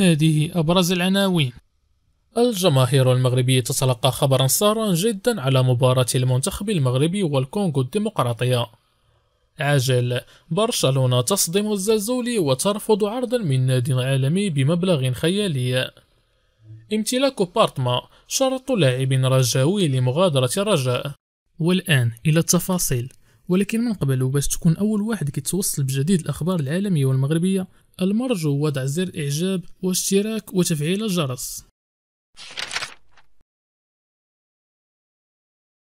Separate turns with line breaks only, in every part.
هذه أبرز العناوين الجماهير المغربية تتلقى خبرا سارا جدا على مباراة المنتخب المغربي والكونغو الديمقراطية عجل برشلونة تصدم الزازولي وترفض عرضا من ناد عالمي بمبلغ خيالي امتلاك بارتما شرط لاعب رجاوي لمغادرة رجاء والآن إلى التفاصيل ولكن من قبل وباش تكون أول واحد كيتوصل بجديد الأخبار العالمية والمغربية المرجو وضع زر إعجاب واشتراك وتفعيل الجرس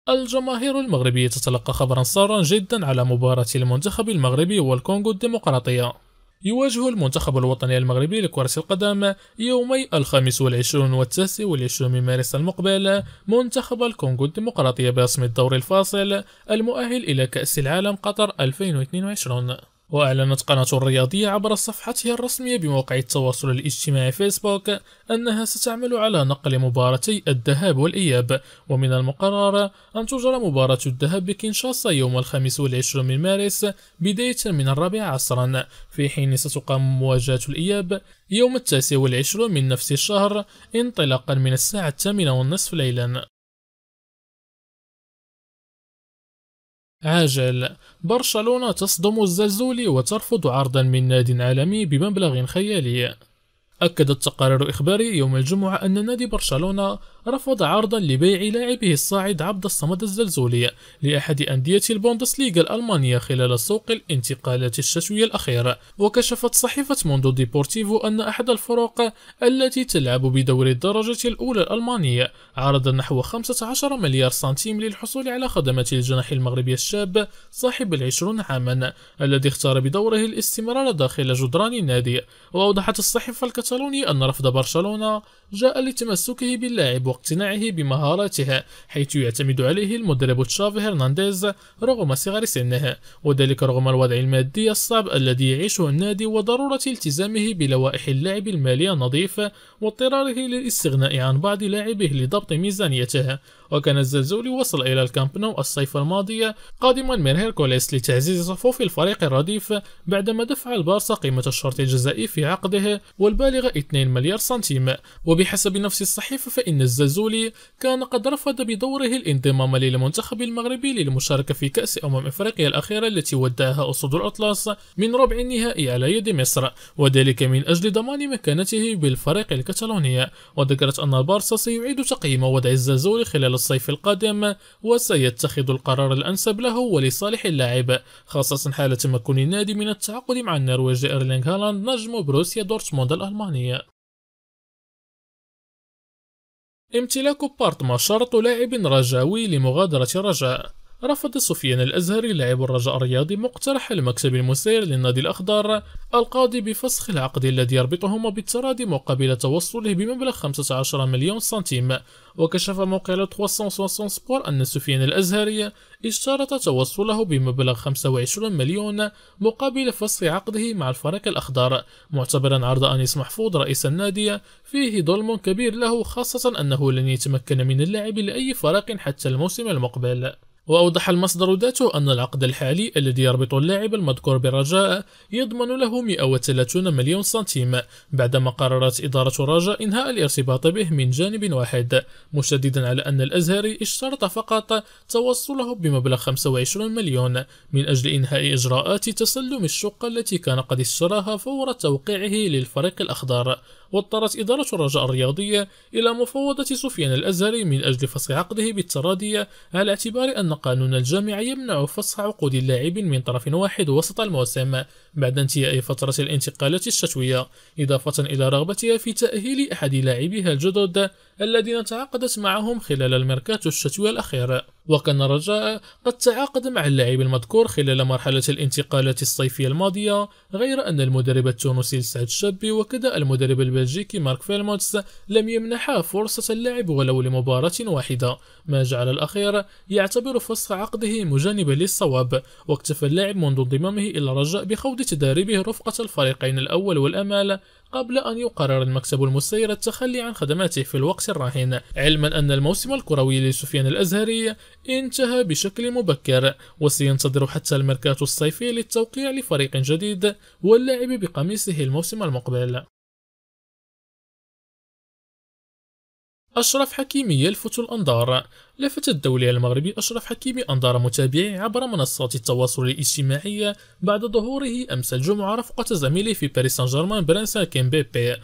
الجماهير المغربية تتلقى خبرا سارا جدا على مباراة المنتخب المغربي والكونغو الديمقراطية يواجه المنتخب الوطني المغربي لكرة القدم يومي الخامس والعشرون والتاسع والعشرون من مارس المقبل منتخب الكونغو الديمقراطية برسم الدور الفاصل المؤهل إلى كأس العالم قطر 2022 وأعلنت قناة الرياضية عبر صفحتها الرسمية بموقع التواصل الاجتماعي فيسبوك أنها ستعمل على نقل مباراتي الذهاب والإياب ومن المقرر أن تجرى مباراة الذهاب بكينشاسا يوم الخامس والعشرون من مارس بداية من الرابعة عصرا في حين ستقام مواجهة الإياب يوم التاسع والعشرون من نفس الشهر انطلاقا من الساعة الثامنة والنصف ليلا عاجل برشلونة تصدم الزلزولي وترفض عرضا من ناد عالمي بمبلغ خيالي أكدت تقارير إخباري يوم الجمعة أن نادي برشلونة رفض عرضا لبيع لاعبه الصاعد عبد الصمد الزلزولي لأحد أندية البوندسليغا الألمانية خلال سوق الانتقالات الشتوية الأخير وكشفت صحيفة موندو ديبورتيفو أن أحد الفرق التي تلعب بدور الدرجة الأولى الألمانية عرض نحو 15 مليار سنتيم للحصول على خدمات الجناح المغربي الشاب صاحب العشرون عاما الذي اختار بدوره الاستمرار داخل جدران النادي وأوضحت الصحيفة الكتابة الكتالوني أن رفض برشلونة جاء لتمسكه باللاعب واقتناعه بمهاراته حيث يعتمد عليه المدرب تشافي هرنانديز رغم صغر سنه وذلك رغم الوضع المادي الصعب الذي يعيشه النادي وضرورة التزامه بلوائح اللعب المالية النظيفة واضطراره للاستغناء عن بعض لاعبه لضبط ميزانيته وكان الزلزولي وصل إلى الكامب نو الصيف الماضي قادما من هيركوليس لتعزيز صفوف الفريق الرديف بعدما دفع البارسا قيمة الشرط الجزائي في عقده والبالغ 2 مليار سنتيم وبحسب نفس الصحيفة فإن الزلزولي كان قد رفض بدوره الانضمام للمنتخب المغربي للمشاركة في كأس أمم إفريقيا الأخيرة التي ودعها أسود الأطلس من ربع النهائي على يد مصر وذلك من أجل ضمان مكانته بالفريق الكتالوني وذكرت أن البارسا سيعيد تقييم وضع الزلزولي خلال خلال الصيف القادم وسيتخذ القرار الأنسب له ولصالح اللاعب خاصة حال تمكن النادي من التعاقد مع النرويج إيرلينغ هالاند نجم بروسيا دورتموند الألمانية امتلاك بارتما شرط لاعب رجاوي لمغادرة الرجاء رفض سفيان الأزهري لاعب الرجاء الرياضي مقترح المكسب المسير للنادي الأخضر القاضي بفسخ العقد الذي يربطهما بالتراضي مقابل توصله بمبلغ 15 مليون سنتيم وكشف موقع 360 سبور أن سفيان الأزهري اشترط توصله بمبلغ 25 مليون مقابل فسخ عقده مع الفريق الأخضر معتبرا عرض أنيس محفوظ رئيس النادي فيه ظلم كبير له خاصة أنه لن يتمكن من اللعب لأي فريق حتى الموسم المقبل وأوضح المصدر ذاته أن العقد الحالي الذي يربط اللاعب المذكور بالرجاء يضمن له 130 مليون سنتيم بعدما قررت إدارة الرجاء إنهاء الارتباط به من جانب واحد مشددا على أن الأزهري اشترط فقط توصله بمبلغ 25 مليون من أجل إنهاء إجراءات تسلم الشقة التي كان قد اشتراها فور توقيعه للفريق الأخضر واضطرت إدارة الرجاء الرياضية إلى مفاوضة سفيان الأزهري من أجل فسخ عقده بالتراضية على اعتبار أن قانون الجامعة يمنع فسخ عقود اللاعب من طرف واحد وسط الموسم بعد انتهاء فترة الانتقالات الشتوية إضافة إلى رغبتها في تأهيل أحد لاعبيها الجدد الذين تعاقدت معهم خلال الميركاتو الشتوي الأخير وكان الرجاء قد تعاقد مع اللاعب المذكور خلال مرحلة الانتقالات الصيفية الماضية غير أن المدرب التونسي سعد الشابي وكذا المدرب البلجيكي مارك فيلموتس لم يمنحا فرصة اللعب ولو لمباراة واحدة ما جعل الأخير يعتبر فسخ عقده مجانبا للصواب واكتفى اللاعب منذ انضمامه إلى الرجاء بخوض تداربه رفقة الفريقين الأول والأمال قبل أن يقرر المكتب المسير التخلي عن خدماته في الوقت الراهن علما أن الموسم الكروي لسفيان الأزهري انتهى بشكل مبكر وسينتظر حتى الميركاتو الصيفي للتوقيع لفريق جديد واللاعب بقميصه الموسم المقبل أشرف حكيمي يلفت الأنظار لفت الدولي المغربي أشرف حكيمي أنظار متابعيه عبر منصات التواصل الاجتماعي بعد ظهوره أمس الجمعة رفقة زميله في باريس سان جيرمان برنسا كيمبيبي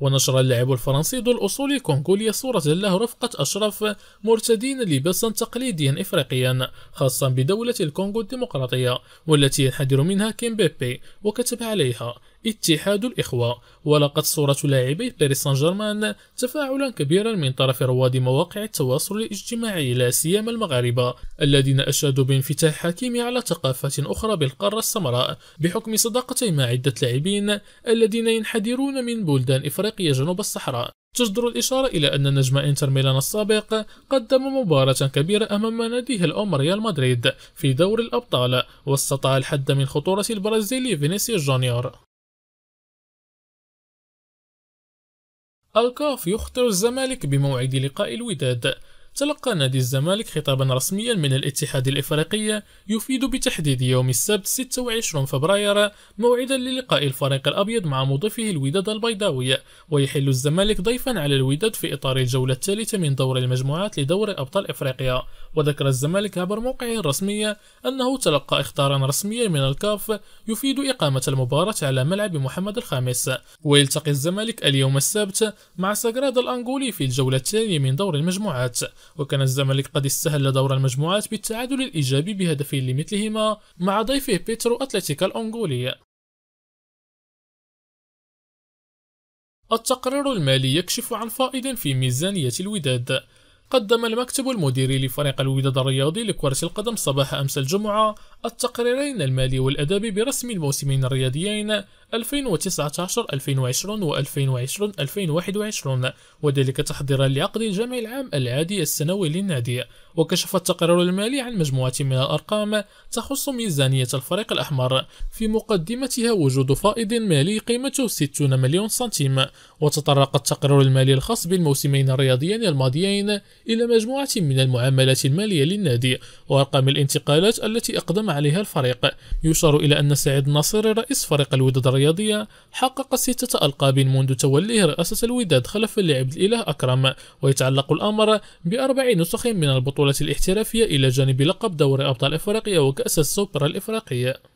ونشر اللاعب الفرنسي ذو الأصول الكونغولية صورة له رفقة أشرف مرتدين لباسا تقليديا إفريقيا خاصا بدولة الكونغو الديمقراطية والتي ينحدر منها كيمبيبي وكتب عليها اتحاد الإخوة ولقت صورة لاعبي باريس سان جيرمان تفاعلا كبيرا من طرف رواد مواقع التواصل الاجتماعي لا سيما المغاربة الذين أشادوا بانفتاح حكيمي على ثقافات أخرى بالقارة السمراء بحكم صداقته مع عدة لاعبين الذين ينحدرون من بلدان إفريقيا جنوب الصحراء تجدر الإشارة إلى أن نجم إنتر ميلان السابق قدم مباراة كبيرة أمام ناديه الأم ريال مدريد في دور الأبطال واستطاع الحد من خطورة البرازيلي فينيسيو جونيور الكاف يخطر الزمالك بموعد لقاء الوداد تلقى نادي الزمالك خطابا رسميا من الاتحاد الافريقي يفيد بتحديد يوم السبت 26 فبراير موعدا للقاء الفريق الابيض مع مضيفه الوداد البيضاوي ويحل الزمالك ضيفا على الوداد في اطار الجوله الثالثه من دور المجموعات لدور ابطال افريقيا وذكر الزمالك عبر موقعه الرسمي انه تلقى اخطارا رسميا من الكاف يفيد اقامه المباراه على ملعب محمد الخامس ويلتقي الزمالك اليوم السبت مع ساغراد الانغولي في الجوله الثانيه من دور المجموعات وكان الزمالك قد استهل دور المجموعات بالتعادل الإيجابي بهدفين لمثلهما مع ضيفه بيترو أتلتيكا الأنغولي التقرير المالي يكشف عن فائض في ميزانية الوداد قدم المكتب المديري لفريق الوداد الرياضي لكرة القدم صباح أمس الجمعة التقريرين المالي والأدبي برسم الموسمين الرياضيين 2019 2020 و 2020 2021 وذلك تحضيرا لعقد الجمع العام العادي السنوي للنادي وكشف التقرير المالي عن مجموعة من الأرقام تخص ميزانية الفريق الأحمر في مقدمتها وجود فائض مالي قيمته 60 مليون سنتيم وتطرق التقرير المالي الخاص بالموسمين الرياضيين الماضيين إلى مجموعة من المعاملات المالية للنادي وأرقام الانتقالات التي أقدم عليها الفريق يشار إلى أن سعيد الناصر رئيس فريق الوداد الرياضية حقق ستة ألقاب منذ توليه رئاسة الوداد خلف لعبد الإله أكرم ويتعلق الأمر بأربع نسخ من البطولة الاحترافية إلى جانب لقب دوري أبطال إفريقيا وكأس السوبر الإفريقية